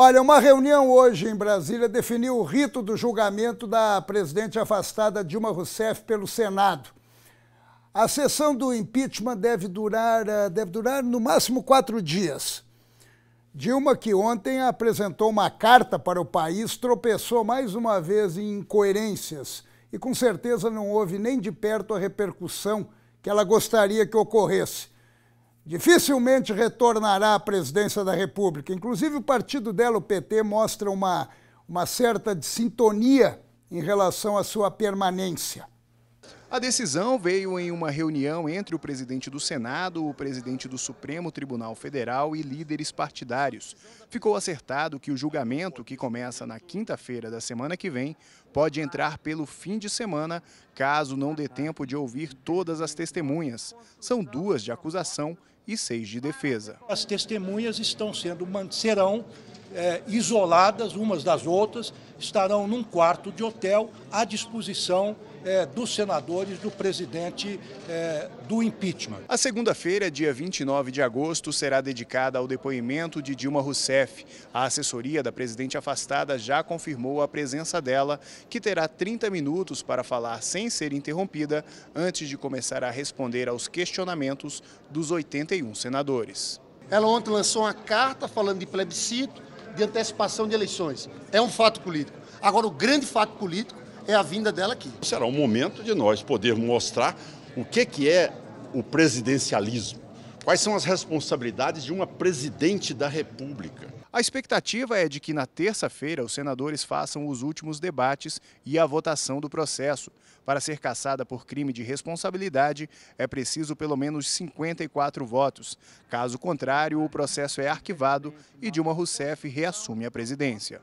Olha, uma reunião hoje em Brasília definiu o rito do julgamento da presidente afastada Dilma Rousseff pelo Senado. A sessão do impeachment deve durar, eh, deve durar no máximo quatro dias. Dilma, que ontem apresentou uma carta para o país, tropeçou mais uma vez em incoerências e com certeza não houve nem de perto a repercussão que ela gostaria que ocorresse dificilmente retornará à presidência da República. Inclusive, o partido dela, o PT, mostra uma, uma certa sintonia em relação à sua permanência. A decisão veio em uma reunião entre o presidente do Senado, o presidente do Supremo Tribunal Federal e líderes partidários. Ficou acertado que o julgamento, que começa na quinta-feira da semana que vem, pode entrar pelo fim de semana, caso não dê tempo de ouvir todas as testemunhas. São duas de acusação e seis de defesa. As testemunhas estão sendo serão é, isoladas umas das outras, estarão num quarto de hotel à disposição é, dos senadores do presidente é, do impeachment. A segunda-feira, dia 29 de agosto, será dedicada ao depoimento de Dilma Rousseff. A assessoria da presidente afastada já confirmou a presença dela, que terá 30 minutos para falar sem ser interrompida antes de começar a responder aos questionamentos dos 81 senadores. Ela ontem lançou uma carta falando de plebiscito, de antecipação de eleições. É um fato político. Agora, o grande fato político é a vinda dela aqui. Será um momento de nós podermos mostrar o que, que é o presidencialismo Quais são as responsabilidades de uma presidente da República? A expectativa é de que na terça-feira os senadores façam os últimos debates e a votação do processo. Para ser cassada por crime de responsabilidade, é preciso pelo menos 54 votos. Caso contrário, o processo é arquivado e Dilma Rousseff reassume a presidência.